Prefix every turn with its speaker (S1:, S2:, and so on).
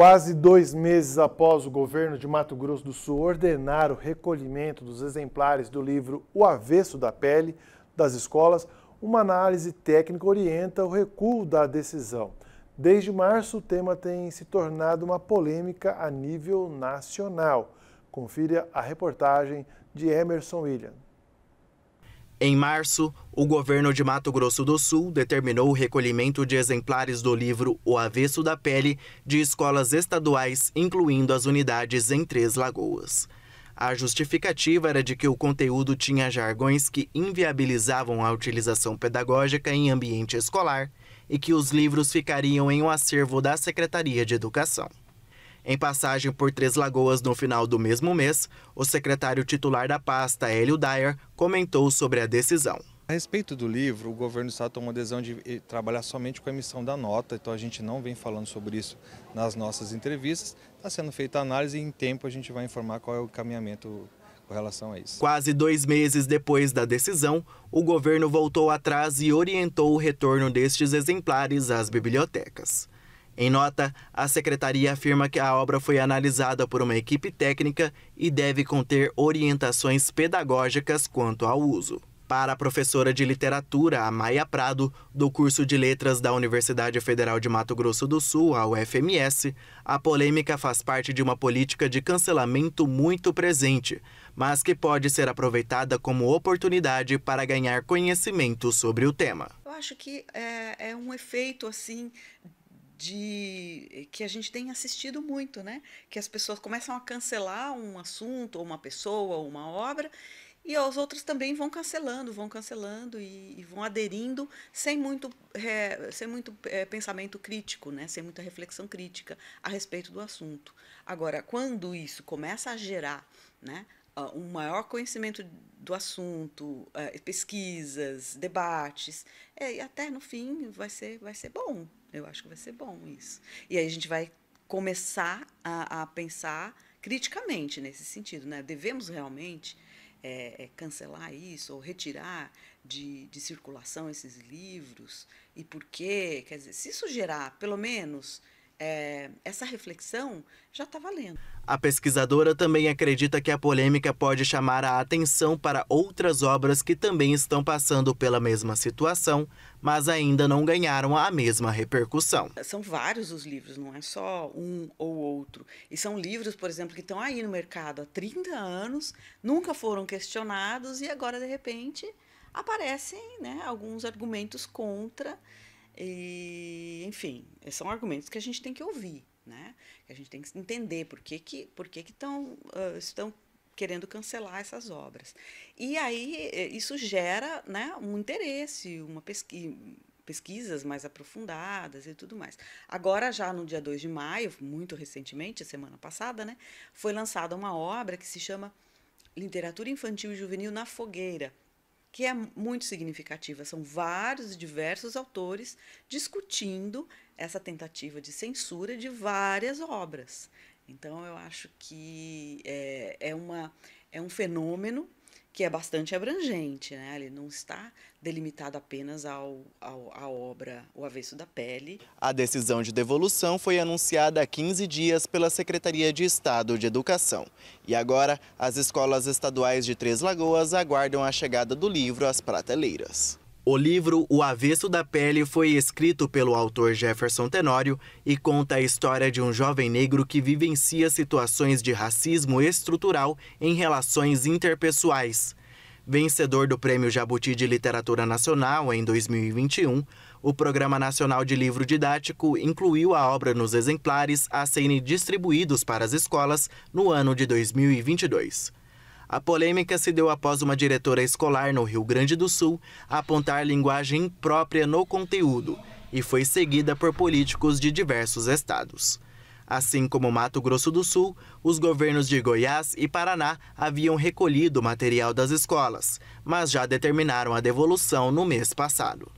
S1: Quase dois meses após o governo de Mato Grosso do Sul ordenar o recolhimento dos exemplares do livro O Avesso da Pele das escolas, uma análise técnica orienta o recuo da decisão. Desde março, o tema tem se tornado uma polêmica a nível nacional. Confira a reportagem de Emerson William.
S2: Em março, o governo de Mato Grosso do Sul determinou o recolhimento de exemplares do livro O Avesso da Pele de escolas estaduais, incluindo as unidades em Três Lagoas. A justificativa era de que o conteúdo tinha jargões que inviabilizavam a utilização pedagógica em ambiente escolar e que os livros ficariam em um acervo da Secretaria de Educação. Em passagem por Três Lagoas no final do mesmo mês, o secretário titular da pasta, Hélio Dyer, comentou sobre a decisão. A respeito do livro, o governo do
S1: Estado tomou a decisão de eh, trabalhar somente com a emissão da nota, então a gente não vem falando sobre isso nas nossas entrevistas. Está sendo feita a análise e em tempo a gente vai informar qual é o caminhamento
S2: com relação a isso. Quase dois meses depois da decisão, o governo voltou atrás e orientou o retorno destes exemplares às bibliotecas. Em nota, a secretaria afirma que a obra foi analisada por uma equipe técnica e deve conter orientações pedagógicas quanto ao uso. Para a professora de literatura, Amaya Prado, do curso de letras da Universidade Federal de Mato Grosso do Sul, a UFMS, a polêmica faz parte de uma política de cancelamento muito presente, mas que pode ser aproveitada como oportunidade para ganhar conhecimento sobre o tema.
S1: Eu acho que é, é um efeito assim de que a gente tem assistido muito, né? Que as pessoas começam a cancelar um assunto, ou uma pessoa, uma obra, e os outros também vão cancelando, vão cancelando e, e vão aderindo sem muito, é, sem muito é, pensamento crítico, né? sem muita reflexão crítica a respeito do assunto. Agora, quando isso começa a gerar né, uh, um maior conhecimento do assunto, uh, pesquisas, debates, é, e até no fim vai ser, vai ser bom. Eu acho que vai ser bom isso. E aí a gente vai começar a, a pensar criticamente nesse sentido, né? Devemos realmente é, é, cancelar isso ou retirar de, de circulação esses livros e por quê? Quer dizer, se isso gerar pelo menos é, essa reflexão já está valendo.
S2: A pesquisadora também acredita que a polêmica pode chamar a atenção para outras obras que também estão passando pela mesma situação, mas ainda não ganharam a mesma repercussão.
S1: São vários os livros, não é só um ou outro. E são livros, por exemplo, que estão aí no mercado há 30 anos, nunca foram questionados e agora, de repente, aparecem né, alguns argumentos contra. E, enfim, são argumentos que a gente tem que ouvir, né? Que a gente tem que entender por que que, por que, que tão, uh, estão querendo cancelar essas obras. E aí eh, isso gera né, um interesse, uma pesquisa pesquisas mais aprofundadas e tudo mais. Agora, já no dia 2 de maio, muito recentemente, semana passada, né, foi lançada uma obra que se chama Literatura Infantil e Juvenil na Fogueira, que é muito significativa. São vários diversos autores discutindo essa tentativa de censura de várias obras. Então, eu acho que é, é, uma, é um fenômeno que é bastante abrangente, né? Ele não está delimitado apenas ao, ao, à obra O Avesso da Pele.
S2: A decisão de devolução foi anunciada há 15 dias pela Secretaria de Estado de Educação. E agora, as escolas estaduais de Três Lagoas aguardam a chegada do livro às prateleiras. O livro O Avesso da Pele foi escrito pelo autor Jefferson Tenório e conta a história de um jovem negro que vivencia situações de racismo estrutural em relações interpessoais. Vencedor do Prêmio Jabuti de Literatura Nacional em 2021, o Programa Nacional de Livro Didático incluiu a obra nos exemplares a serem distribuídos para as escolas no ano de 2022. A polêmica se deu após uma diretora escolar no Rio Grande do Sul apontar linguagem imprópria no conteúdo e foi seguida por políticos de diversos estados. Assim como Mato Grosso do Sul, os governos de Goiás e Paraná haviam recolhido o material das escolas, mas já determinaram a devolução no mês passado.